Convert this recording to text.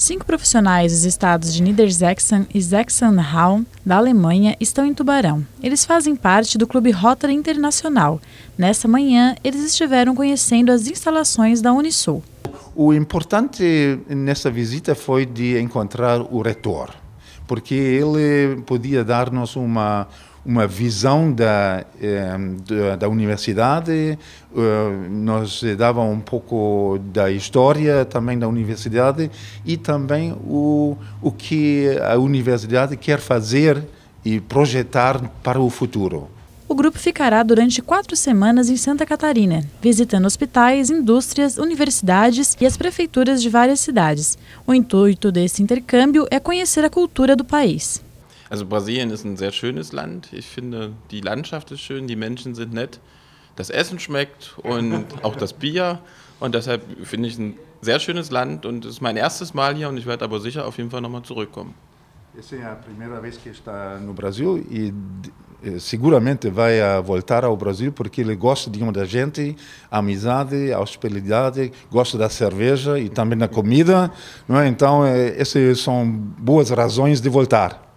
Cinco profissionais dos estados de Niedersachsen e sachsen da Alemanha, estão em Tubarão. Eles fazem parte do Clube Rotary Internacional. Nessa manhã, eles estiveram conhecendo as instalações da Unisul. O importante nessa visita foi de encontrar o reitor porque ele podia dar-nos uma uma visão da, eh, da, universidade, eh, nos dava um pouco da história também da universidade e também o, o que a universidade quer fazer e projetar para o futuro. O grupo ficará durante quatro semanas em Santa Catarina, visitando hospitais, indústrias, universidades e as prefeituras de várias cidades. O intuito desse intercâmbio é conhecer a cultura do país. Also Brasilien ist ein sehr schönes Land. Ich finde, die Landschaft ist schön, die Menschen sind nett, das Essen schmeckt und auch das Bier. Und deshalb finde ich ein sehr schönes Land und es ist mein erstes Mal hier und ich werde aber sicher auf jeden Fall nochmal zurückkommen. Essa é a primeira vez que está no Brasil e eh, seguramente vai voltar ao Brasil porque ele gosta de uma da gente, amizade, hospitalidade, gosta da cerveja e também da comida, não é? Então, eh, essas são boas razões de voltar.